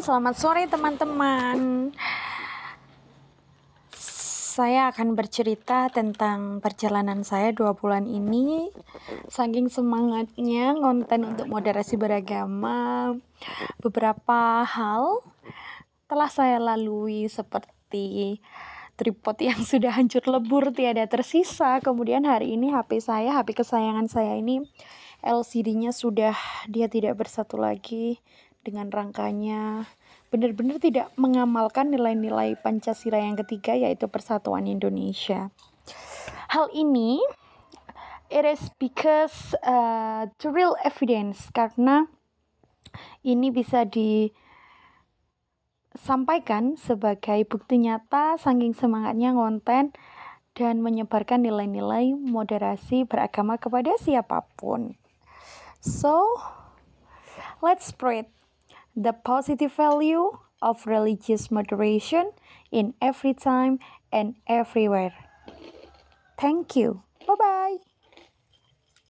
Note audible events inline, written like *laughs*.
selamat sore teman-teman. Saya akan bercerita tentang perjalanan saya dua bulan ini. Saking semangatnya konten untuk moderasi beragama, beberapa hal telah saya lalui seperti tripod yang *laughs* sudah hancur lebur tiada tersisa. Kemudian hari ini HP saya, HP kesayangan saya ini LCD-nya sudah dia tidak bersatu lagi dengan rangkanya benar-benar tidak mengamalkan nilai-nilai Pancasila yang ketiga yaitu persatuan Indonesia. Hal ini it is because uh, the real evidence karena ini bisa di sampaikan sebagai bukti nyata saking semangatnya ngonten dan menyebarkan nilai-nilai moderasi beragama kepada siapapun. So, let's spread the positive value of religious moderation in every time and everywhere. Thank you. Bye bye.